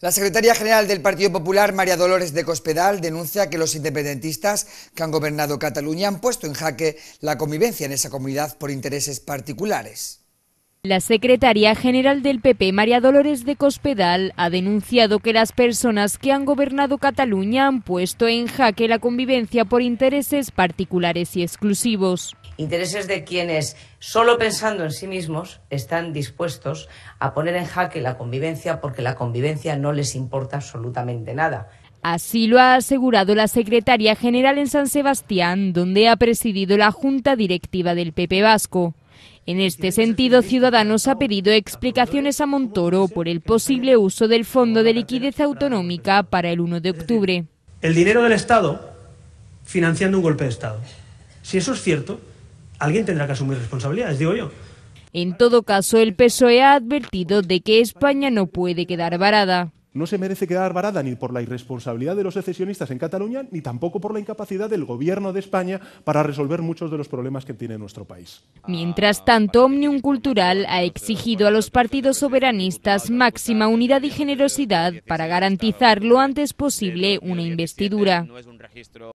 La secretaria general del Partido Popular, María Dolores de Cospedal, denuncia que los independentistas que han gobernado Cataluña han puesto en jaque la convivencia en esa comunidad por intereses particulares. La secretaria general del PP, María Dolores de Cospedal, ha denunciado que las personas que han gobernado Cataluña han puesto en jaque la convivencia por intereses particulares y exclusivos. Intereses de quienes, solo pensando en sí mismos, están dispuestos a poner en jaque la convivencia porque la convivencia no les importa absolutamente nada. Así lo ha asegurado la secretaria general en San Sebastián, donde ha presidido la Junta Directiva del PP Vasco. En este sentido, Ciudadanos ha pedido explicaciones a Montoro por el posible uso del Fondo de Liquidez Autonómica para el 1 de octubre. El dinero del Estado financiando un golpe de Estado. Si eso es cierto, alguien tendrá que asumir responsabilidades, digo yo. En todo caso, el PSOE ha advertido de que España no puede quedar varada no se merece quedar varada ni por la irresponsabilidad de los secesionistas en Cataluña, ni tampoco por la incapacidad del gobierno de España para resolver muchos de los problemas que tiene nuestro país. Mientras tanto, Omnium Cultural ha exigido a los partidos soberanistas máxima unidad y generosidad para garantizar lo antes posible una investidura.